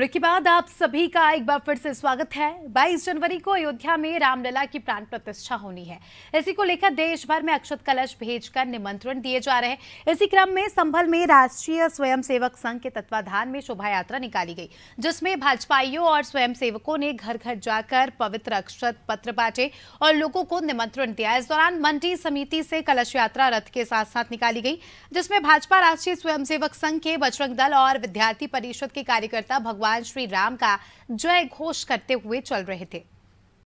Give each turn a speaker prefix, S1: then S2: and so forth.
S1: break के बाद आप सभी का एक बार फिर से स्वागत है 22 जनवरी को अयोध्या में रामलला की प्राण प्रतिष्ठा होनी है इसी को लेकर देश भर में अक्षत कलश भेजकर निमंत्रण दिए जा रहे हैं इसी क्रम में संभल में राष्ट्रीय स्वयंसेवक संघ के तत्वाधान में शोभा यात्रा निकाली गई जिसमें भाजपाइयों और स्वयंसेवकों ने घर घर जाकर पवित्र अक्षत पत्र बांटे और लोगों को निमंत्रण दिया इस दौरान मंडी समिति से कलश यात्रा रथ के साथ साथ निकाली गई जिसमें भाजपा राष्ट्रीय स्वयंसेवक संघ के बजरंग दल और विद्यार्थी परिषद के कार्यकर्ता भगवान भगवान श्री राम का जय घोष करते हुए चल रहे थे